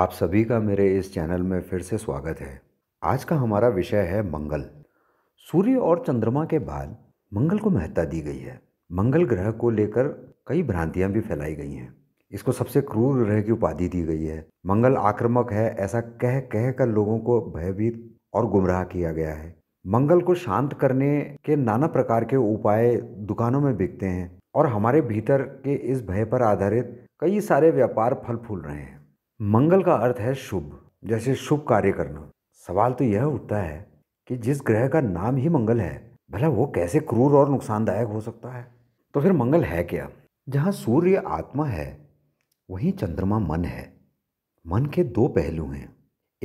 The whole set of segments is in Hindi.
आप सभी का मेरे इस चैनल में फिर से स्वागत है आज का हमारा विषय है मंगल सूर्य और चंद्रमा के बाद मंगल को महत्ता दी गई है मंगल ग्रह को लेकर कई भ्रांतियां भी फैलाई गई हैं इसको सबसे क्रूर ग्रह की उपाधि दी गई है मंगल आक्रमक है ऐसा कह कह कर लोगों को भयभीत और गुमराह किया गया है मंगल को शांत करने के नाना प्रकार के उपाय दुकानों में बिकते हैं और हमारे भीतर के इस भय पर आधारित कई सारे व्यापार फल फूल रहे हैं मंगल का अर्थ है शुभ जैसे शुभ कार्य करना सवाल तो यह उठता है कि जिस ग्रह का नाम ही मंगल है भला वो कैसे क्रूर और नुकसानदायक हो सकता है तो फिर मंगल है क्या जहाँ सूर्य आत्मा है वहीं चंद्रमा मन है मन के दो पहलू हैं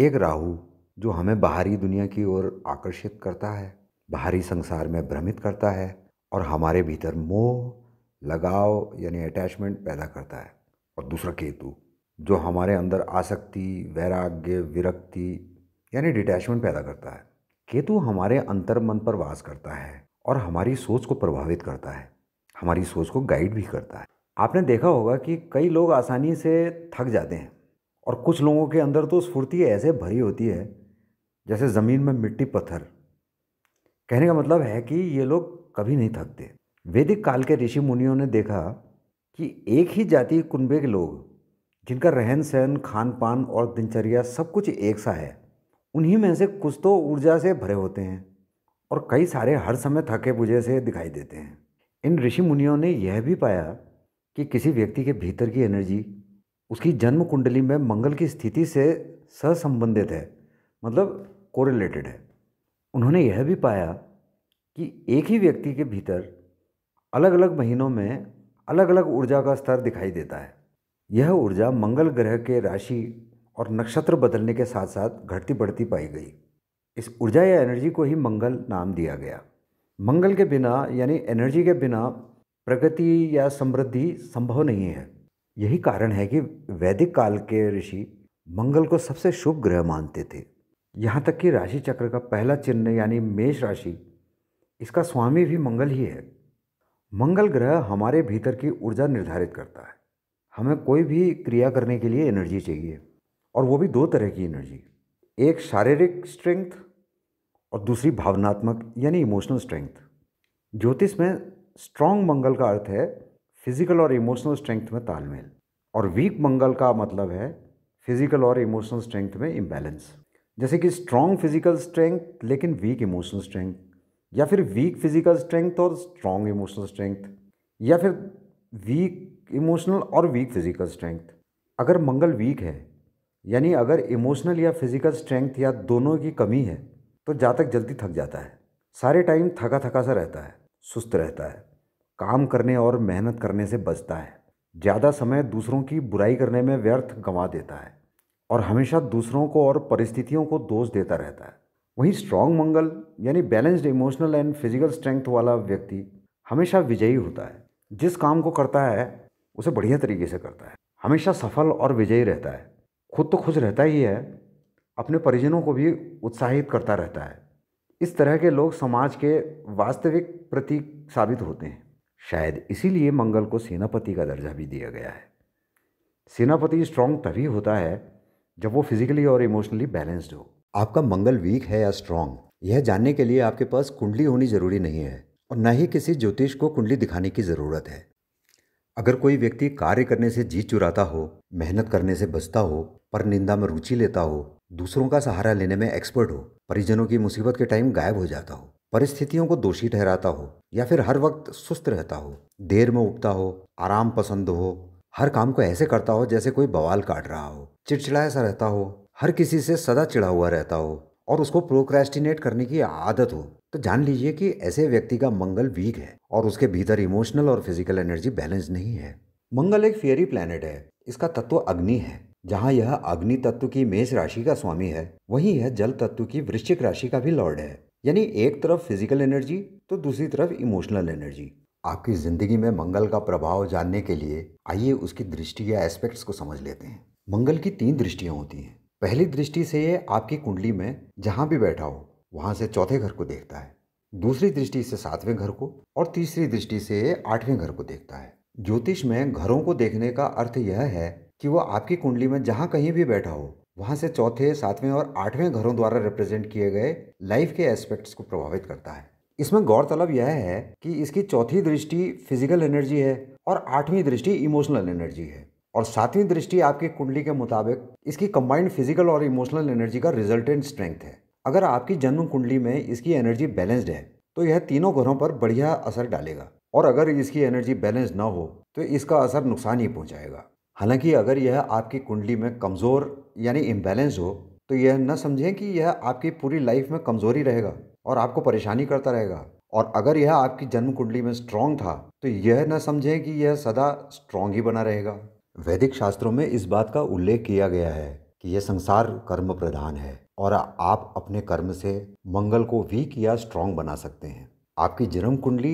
एक राहु जो हमें बाहरी दुनिया की ओर आकर्षित करता है बाहरी संसार में भ्रमित करता है और हमारे भीतर मोह लगाव यानी अटैचमेंट पैदा करता है और दूसरा केतु जो हमारे अंदर आसक्ति वैराग्य विरक्ति यानी डिटैचमेंट पैदा करता है केतु हमारे अंतर मन पर वास करता है और हमारी सोच को प्रभावित करता है हमारी सोच को गाइड भी करता है आपने देखा होगा कि कई लोग आसानी से थक जाते हैं और कुछ लोगों के अंदर तो स्फूर्ति ऐसे भरी होती है जैसे ज़मीन में मिट्टी पत्थर कहने का मतलब है कि ये लोग कभी नहीं थकते वैदिक काल के ऋषि मुनियों ने देखा कि एक ही जाति कुनबे के लोग जिनका रहन सहन खान पान और दिनचर्या सब कुछ एक सा है उन्हीं में से कुछ तो ऊर्जा से भरे होते हैं और कई सारे हर समय थके बुझे से दिखाई देते हैं इन ऋषि मुनियों ने यह भी पाया कि किसी व्यक्ति के भीतर की एनर्जी उसकी जन्म कुंडली में मंगल की स्थिति से सहसंबंधित है मतलब कोरिलेटेड है उन्होंने यह भी पाया कि एक ही व्यक्ति के भीतर अलग अलग महीनों में अलग अलग ऊर्जा का स्तर दिखाई देता है यह ऊर्जा मंगल ग्रह के राशि और नक्षत्र बदलने के साथ साथ घटती बढ़ती पाई गई इस ऊर्जा या एनर्जी को ही मंगल नाम दिया गया मंगल के बिना यानी एनर्जी के बिना प्रगति या समृद्धि संभव नहीं है यही कारण है कि वैदिक काल के ऋषि मंगल को सबसे शुभ ग्रह मानते थे यहाँ तक कि राशि चक्र का पहला चिन्ह यानी मेष राशि इसका स्वामी भी मंगल ही है मंगल ग्रह हमारे भीतर की ऊर्जा निर्धारित करता है हमें कोई भी क्रिया करने के लिए एनर्जी चाहिए और वो भी दो तरह की एनर्जी एक शारीरिक स्ट्रेंथ और दूसरी भावनात्मक यानी इमोशनल स्ट्रेंथ ज्योतिष में स्ट्रांग मंगल का अर्थ है फिजिकल और इमोशनल स्ट्रेंथ में तालमेल और वीक मंगल का मतलब है फिजिकल और इमोशनल स्ट्रेंथ में इम्बैलेंस जैसे कि स्ट्रांग फिजिकल स्ट्रेंथ लेकिन वीक इमोशनल स्ट्रेंथ या फिर वीक फिजिकल स्ट्रेंथ और स्ट्रांग इमोशनल स्ट्रेंथ या फिर वीक इमोशनल और वीक फिजिकल स्ट्रेंथ अगर मंगल वीक है यानी अगर इमोशनल या फिजिकल स्ट्रेंथ या दोनों की कमी है तो जातक जल्दी थक जाता है सारे टाइम थका थका सा रहता है सुस्त रहता है काम करने और मेहनत करने से बचता है ज़्यादा समय दूसरों की बुराई करने में व्यर्थ गंवा देता है और हमेशा दूसरों को और परिस्थितियों को दोष देता रहता है वहीं स्ट्रॉन्ग मंगल यानी balanced emotional and physical strength वाला व्यक्ति हमेशा विजयी होता है जिस काम को करता है उसे बढ़िया तरीके से करता है हमेशा सफल और विजयी रहता है खुद तो खुश रहता ही है अपने परिजनों को भी उत्साहित करता रहता है इस तरह के लोग समाज के वास्तविक प्रतीक साबित होते हैं शायद इसीलिए मंगल को सेनापति का दर्जा भी दिया गया है सेनापति स्ट्रांग तभी होता है जब वो फिजिकली और इमोशनली बैलेंस्ड हो आपका मंगल वीक है या स्ट्रांग यह जानने के लिए आपके पास कुंडली होनी जरूरी नहीं है और न ही किसी ज्योतिष को कुंडली दिखाने की ज़रूरत है अगर कोई व्यक्ति कार्य करने से जी चुराता हो मेहनत करने से बचता हो पर निंदा में रुचि लेता हो दूसरों का सहारा लेने में एक्सपर्ट हो परिजनों की मुसीबत के टाइम गायब हो जाता हो परिस्थितियों को दोषी ठहराता हो या फिर हर वक्त सुस्त रहता हो देर में उठता हो आराम पसंद हो हर काम को ऐसे करता हो जैसे कोई बवाल काट रहा हो चिड़चिड़ाया सा रहता हो हर किसी से सदा चिड़ा हुआ रहता हो और उसको प्रोक्रेस्टिनेट करने की आदत हो तो जान लीजिए कि ऐसे व्यक्ति का मंगल वीक है और उसके भीतर इमोशनल और फिजिकल एनर्जी बैलेंस नहीं है मंगल एक फेयरी प्लैनेट है इसका तत्व अग्नि है जहाँ यह अग्नि तत्व की मेष राशि का स्वामी है वही यह जल तत्व की वृश्चिक राशि का भी लॉर्ड है यानी एक तरफ फिजिकल एनर्जी तो दूसरी तरफ इमोशनल एनर्जी आपकी जिंदगी में मंगल का प्रभाव जानने के लिए आइए उसकी दृष्टि या एस्पेक्ट्स को समझ लेते हैं मंगल की तीन दृष्टियाँ होती हैं पहली दृष्टि से ये आपकी कुंडली में जहाँ भी बैठा हो वहां से चौथे घर को देखता है दूसरी दृष्टि से सातवें घर को और तीसरी दृष्टि से आठवें घर को देखता है ज्योतिष में घरों को देखने का अर्थ यह है कि वह आपकी कुंडली में जहाँ कहीं भी बैठा हो वहाँ से चौथे सातवें और आठवें घरों द्वारा रिप्रेजेंट किए गए लाइफ के एस्पेक्ट्स को प्रभावित करता है इसमें गौरतलब यह है कि इसकी चौथी दृष्टि फिजिकल एनर्जी है और आठवीं दृष्टि इमोशनल एनर्जी है और सातवीं दृष्टि आपकी कुंडली के मुताबिक इसकी कंबाइंड फिजिकल और इमोशनल एनर्जी का रिजल्टेंट स्ट्रेंथ है अगर आपकी जन्म कुंडली में इसकी एनर्जी बैलेंस्ड है तो यह तीनों ग्रहों पर बढ़िया असर डालेगा और अगर इसकी एनर्जी बैलेंस ना हो तो इसका असर नुकसान ही पहुंचाएगा हालांकि अगर यह आपकी कुंडली में कमज़ोर यानी इम्बैलेंस हो तो यह न समझें कि यह आपकी पूरी लाइफ में कमज़ोरी रहेगा और आपको परेशानी करता रहेगा और अगर यह आपकी जन्म कुंडली में स्ट्रांग था तो यह न समझें कि यह सदा स्ट्रांग ही बना रहेगा वैदिक शास्त्रों में इस बात का उल्लेख किया गया है कि यह संसार कर्म प्रधान है और आप अपने कर्म से मंगल को वीक या स्ट्रांग बना सकते हैं आपकी जन्म कुंडली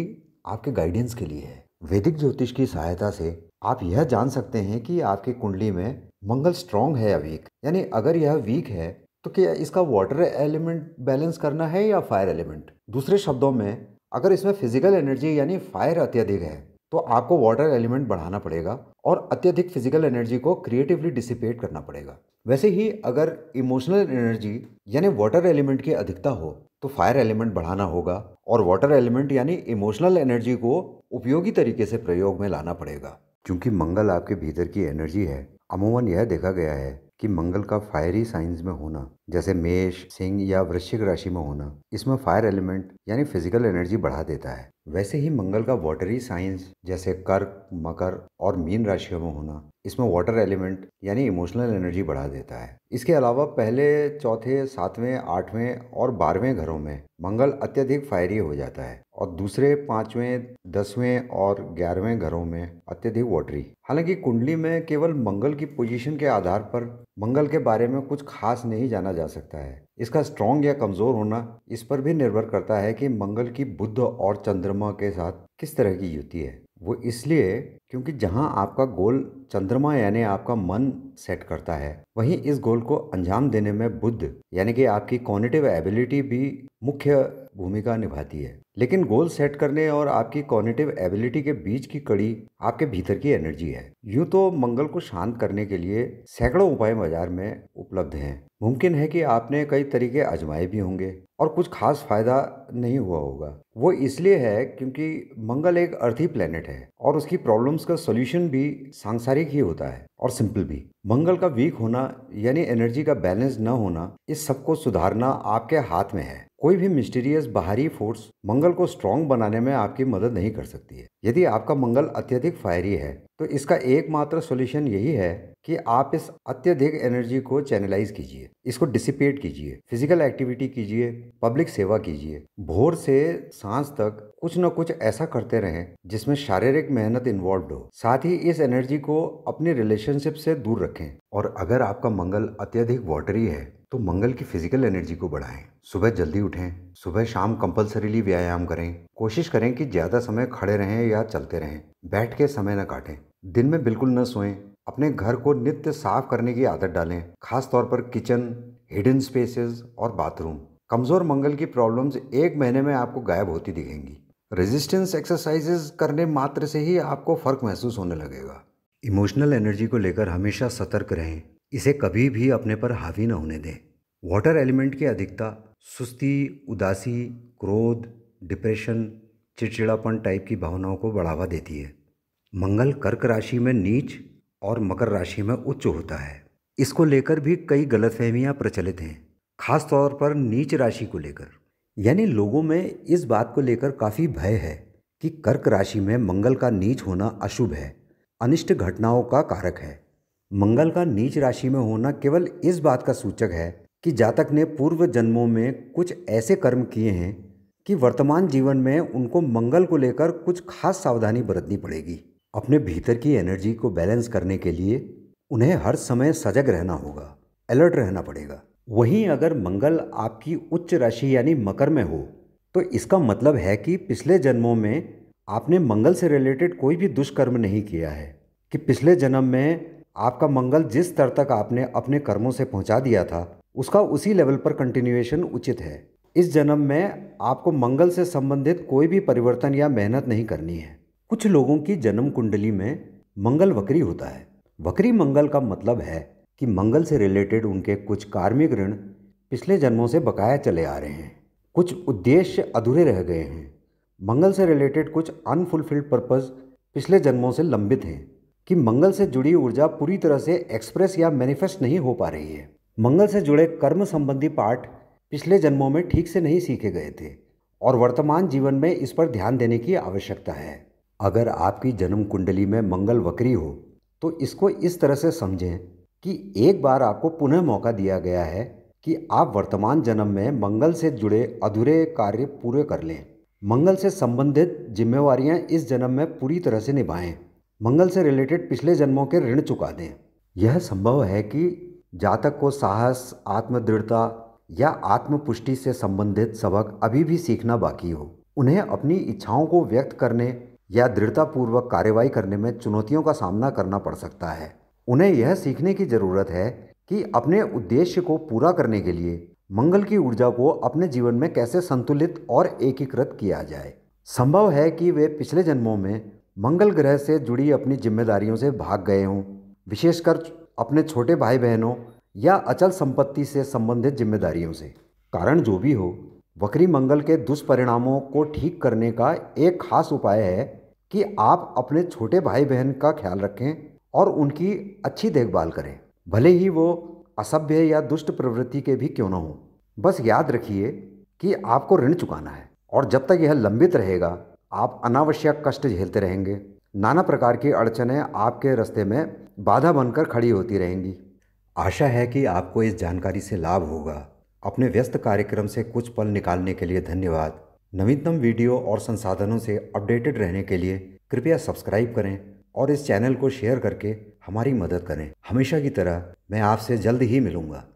आपके गाइडेंस के लिए है वैदिक ज्योतिष की सहायता से आप यह जान सकते हैं कि आपकी कुंडली में मंगल स्ट्रांग है या वीक यानी अगर यह वीक है तो क्या इसका वाटर एलिमेंट बैलेंस करना है या फायर एलिमेंट दूसरे शब्दों में अगर इसमें फिजिकल एनर्जी यानी फायर अत्यधिक है तो आपको वाटर एलिमेंट बढ़ाना पड़ेगा और अत्यधिक फिजिकल एनर्जी को क्रिएटिवली डिसिपेट करना पड़ेगा वैसे ही अगर इमोशनल एनर्जी यानी वाटर एलिमेंट की अधिकता हो तो फायर एलिमेंट बढ़ाना होगा और वाटर एलिमेंट यानी इमोशनल एनर्जी को उपयोगी तरीके से प्रयोग में लाना पड़ेगा क्योंकि मंगल आपके भीतर की एनर्जी है अमूमन यह देखा गया है कि मंगल का फायरी साइंस में होना जैसे मेष सिंह या वृश्चिक राशि में होना इसमें फायर एलिमेंट यानी फिजिकल एनर्जी बढ़ा देता है वैसे ही मंगल का वाटरी साइंस जैसे कर्क मकर और मीन राशियों में होना इसमें वाटर एलिमेंट यानी इमोशनल एनर्जी बढ़ा देता है इसके अलावा पहले चौथे सातवें आठवें और बारहवें घरों में मंगल अत्यधिक फायरी हो जाता है और दूसरे पांचवें दसवें और ग्यारहवें घरों में अत्यधिक वाटरी हालांकि कुंडली में केवल मंगल की पोजीशन के आधार पर मंगल के बारे में कुछ खास नहीं जाना जा सकता है इसका स्ट्रॉन्ग या कमजोर होना इस पर भी निर्भर करता है कि मंगल की बुद्ध और चंद्रमा के साथ किस तरह की युति है वो इसलिए क्योंकि जहाँ आपका गोल चंद्रमा यानी आपका मन सेट करता है वहीं इस गोल को अंजाम देने में बुद्ध यानी कि आपकी कॉग्निटिव एबिलिटी भी मुख्य भूमिका निभाती है लेकिन गोल सेट करने और आपकी कॉग्निटिव एबिलिटी के बीच की कड़ी आपके भीतर की एनर्जी है यूं तो मंगल को शांत करने के लिए सैकड़ों उपाय बाजार में उपलब्ध हैं मुमकिन है कि आपने कई तरीके आजमाए भी होंगे और कुछ खास फायदा नहीं हुआ होगा वो इसलिए है क्योंकि मंगल एक अर्थी प्लेनेट है और उसकी प्रॉब्लम्स का सॉल्यूशन भी सांसारिक ही होता है और सिंपल भी मंगल का वीक होना यानी एनर्जी का बैलेंस न होना इस सबको सुधारना आपके हाथ में है कोई भी मिस्टीरियस बाहरी फोर्स मंगल मंगल को स्ट्रांग बनाने में आपकी मदद नहीं कर सकती है यदि आपका मंगल अत्यधिक फायरी है तो इसका एकमात्र सोल्यूशन यही है कि आप इस अत्यधिक एनर्जी को चैनलाइज कीजिए इसको डिसिपेट कीजिए फिजिकल एक्टिविटी कीजिए पब्लिक सेवा कीजिए भोर से सांस तक कुछ न कुछ ऐसा करते रहें जिसमें शारीरिक मेहनत इन्वॉल्व हो साथ ही इस एनर्जी को अपनी रिलेशनशिप से दूर रखें और अगर आपका मंगल अत्यधिक वॉटरी है तो मंगल की फिजिकल एनर्जी को बढ़ाएं सुबह जल्दी उठें सुबह शाम कंपलसरीली व्यायाम करें कोशिश करें कि ज़्यादा समय खड़े रहें या चलते रहें बैठ के समय न काटें दिन में बिल्कुल न सोएं अपने घर को नित्य साफ करने की आदत डालें खास तौर पर किचन हिडन स्पेसेस और बाथरूम कमज़ोर मंगल की प्रॉब्लम्स एक महीने में आपको गायब होती दिखेंगी रेजिस्टेंस एक्सरसाइजेस करने मात्र से ही आपको फ़र्क महसूस होने लगेगा इमोशनल एनर्जी को लेकर हमेशा सतर्क रहें इसे कभी भी अपने पर हावी न होने दें वाटर एलिमेंट की अधिकता सुस्ती उदासी क्रोध डिप्रेशन चिड़चिड़ापन टाइप की भावनाओं को बढ़ावा देती है मंगल कर्क राशि में नीच और मकर राशि में उच्च होता है इसको लेकर भी कई गलतफहमियां प्रचलित हैं खास तौर पर नीच राशि को लेकर यानी लोगों में इस बात को लेकर काफ़ी भय है कि कर्क राशि में मंगल का नीच होना अशुभ है अनिष्ट घटनाओं का कारक है मंगल का नीच राशि में होना केवल इस बात का सूचक है कि जातक ने पूर्व जन्मों में कुछ ऐसे कर्म किए हैं कि वर्तमान जीवन में उनको मंगल को लेकर कुछ खास सावधानी बरतनी पड़ेगी अपने भीतर की एनर्जी को बैलेंस करने के लिए उन्हें हर समय सजग रहना होगा अलर्ट रहना पड़ेगा वहीं अगर मंगल आपकी उच्च राशि यानी मकर में हो तो इसका मतलब है कि पिछले जन्मों में आपने मंगल से रिलेटेड कोई भी दुष्कर्म नहीं किया है कि पिछले जन्म में आपका मंगल जिस स्तर तक आपने अपने कर्मों से पहुंचा दिया था उसका उसी लेवल पर कंटिन्यूएशन उचित है इस जन्म में आपको मंगल से संबंधित कोई भी परिवर्तन या मेहनत नहीं करनी है कुछ लोगों की जन्म कुंडली में मंगल वक्री होता है वक्री मंगल का मतलब है कि मंगल से रिलेटेड उनके कुछ कार्मिक ऋण पिछले जन्मों से बकाया चले आ रहे हैं कुछ उद्देश्य अधूरे रह गए हैं मंगल से रिलेटेड कुछ अनफुलफिल्ड पर्पज़ पिछले जन्मों से लंबित हैं कि मंगल से जुड़ी ऊर्जा पूरी तरह से एक्सप्रेस या मैनिफेस्ट नहीं हो पा रही है मंगल से जुड़े कर्म संबंधी पाठ पिछले जन्मों में ठीक से नहीं सीखे गए थे और वर्तमान जीवन में इस पर ध्यान देने की आवश्यकता है अगर आपकी जन्म कुंडली में मंगल वक्री हो तो इसको इस तरह से समझें कि एक बार आपको पुनः मौका दिया गया है कि आप वर्तमान जन्म में मंगल से जुड़े अधूरे कार्य पूरे कर लें मंगल से संबंधित जिम्मेवारियां इस जन्म में पूरी तरह से निभाएं मंगल से रिलेटेड पिछले जन्मों के ऋण चुका दें यह संभव है कि जातक को साहस आत्मदृढ़ता या आत्मपुष्टि से संबंधित सबक अभी भी सीखना बाकी हो उन्हें अपनी इच्छाओं को व्यक्त करने या दृढ़तापूर्वक कार्यवाही करने में चुनौतियों का सामना करना पड़ सकता है उन्हें यह सीखने की ज़रूरत है कि अपने उद्देश्य को पूरा करने के लिए मंगल की ऊर्जा को अपने जीवन में कैसे संतुलित और एकीकृत किया जाए संभव है कि वे पिछले जन्मों में मंगल ग्रह से जुड़ी अपनी जिम्मेदारियों से भाग गए हों विशेषकर अपने छोटे भाई बहनों या अचल संपत्ति से संबंधित जिम्मेदारियों से कारण जो भी हो वक्री मंगल के दुष्परिणामों को ठीक करने का एक खास उपाय है कि आप अपने छोटे भाई बहन का ख्याल रखें और उनकी अच्छी देखभाल करें भले ही वो असभ्य या दुष्ट प्रवृत्ति के भी क्यों न हों बस याद रखिए कि आपको ऋण चुकाना है और जब तक यह लंबित रहेगा आप अनावश्यक कष्ट झेलते रहेंगे नाना प्रकार की अड़चने आपके रास्ते में बाधा बनकर खड़ी होती रहेंगी आशा है कि आपको इस जानकारी से लाभ होगा अपने व्यस्त कार्यक्रम से कुछ पल निकालने के लिए धन्यवाद नवीनतम वीडियो और संसाधनों से अपडेटेड रहने के लिए कृपया सब्सक्राइब करें और इस चैनल को शेयर करके हमारी मदद करें हमेशा की तरह मैं आपसे जल्द ही मिलूँगा